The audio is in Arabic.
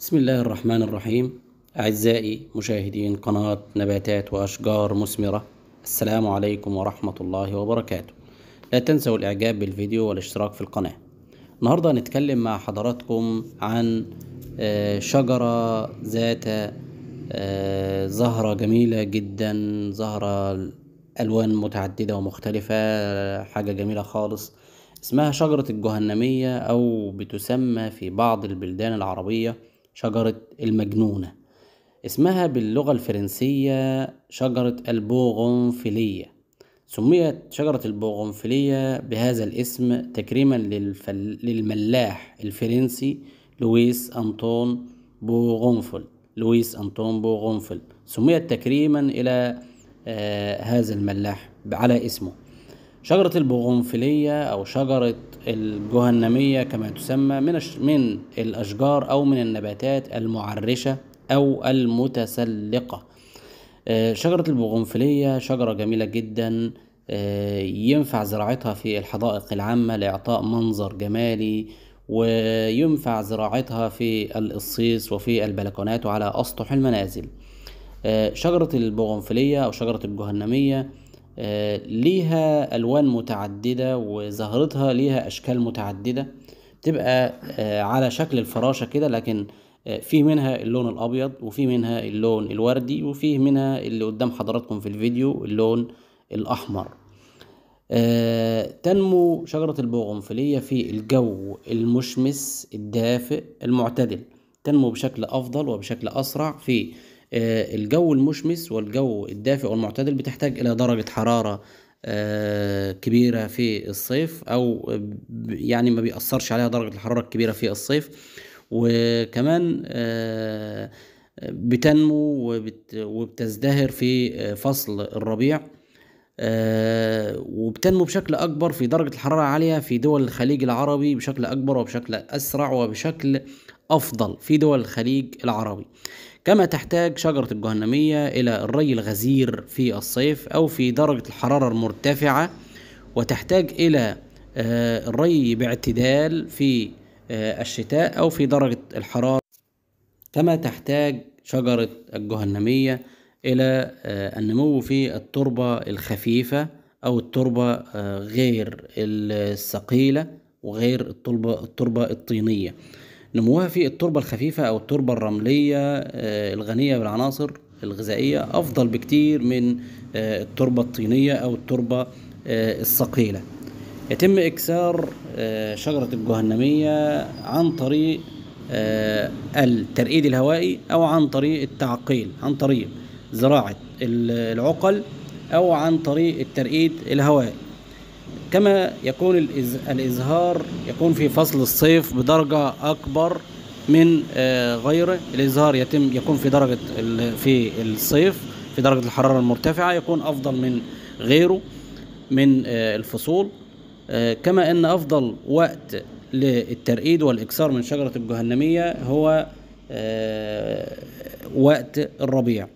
بسم الله الرحمن الرحيم أعزائي مشاهدين قناة نباتات وأشجار مثمرة السلام عليكم ورحمة الله وبركاته لا تنسوا الإعجاب بالفيديو والاشتراك في القناة النهاردة هنتكلم مع حضراتكم عن آه، شجرة ذات آه، زهرة جميلة جدا زهرة ألوان متعددة ومختلفة حاجة جميلة خالص اسمها شجرة الجهنمية أو بتسمى في بعض البلدان العربية شجرة المجنونة اسمها باللغة الفرنسية شجرة البوغونفيلية سميت شجرة البوغونفيلية بهذا الاسم تكريما للفل... للملاح الفرنسي لويس أنطون بوغونفل لويس أنطون بوغونفل سميت تكريما إلى آه هذا الملاح على اسمه شجرة البغنفلية أو شجرة الجهنمية كما تسمى من من الأشجار أو من النباتات المعرشة أو المتسلقة آه، شجرة البغنفلية شجرة جميلة جدا آه، ينفع زراعتها في الحدائق العامة لإعطاء منظر جمالي وينفع زراعتها في الإصيص وفي البلكونات وعلى أسطح المنازل آه، شجرة البغنفلية أو شجرة الجهنمية آه، ليها ألوان متعددة وزهرتها ليها أشكال متعددة تبقى آه، على شكل الفراشة كده لكن آه، في منها اللون الأبيض وفي منها اللون الوردي وفي منها اللي قدام حضراتكم في الفيديو اللون الأحمر تنمو شجرة البوغنفلية في الجو المشمس الدافئ المعتدل تنمو بشكل أفضل وبشكل أسرع في آه، الجو المشمس والجو الدافئ والمعتدل بتحتاج إلى درجة حرارة آه، كبيرة في الصيف أو يعني ما بيأثرش عليها درجة الحرارة الكبيرة في الصيف وكمان آه، بتنمو وبتزدهر في فصل الربيع وبتنمو بشكل أكبر في درجة الحرارة عالية في دول الخليج العربي بشكل أكبر وبشكل أسرع وبشكل أفضل في دول الخليج العربي كما تحتاج شجرة الجهنمية إلى الري الغزير في الصيف أو في درجة الحرارة المرتفعة وتحتاج إلى آه، الري باعتدال في آه، الشتاء أو في درجة الحرارة كما تحتاج شجرة الجهنمية إلى آه، النمو في التربة الخفيفة أو التربة غير الثقيلة وغير التربة الطينية نموها في التربة الخفيفة أو التربة الرملية آه، الغنية بالعناصر الغذائية أفضل بكتير من آه، التربة الطينية أو التربة آه، الثقيلة يتم إكسار شجرة الجهنمية عن طريق الترقيد الهوائي أو عن طريق التعقيل عن طريق زراعة العقل أو عن طريق الترقيد الهوائي كما يكون الإزهار يكون في فصل الصيف بدرجة أكبر من آه، غيره الإزهار يتم يكون في درجة في الصيف في درجة الحرارة المرتفعة يكون أفضل من غيره من آه، الفصول آه، كما أن أفضل وقت للترقيد والإكثار من شجرة الجهنمية هو وقت الربيع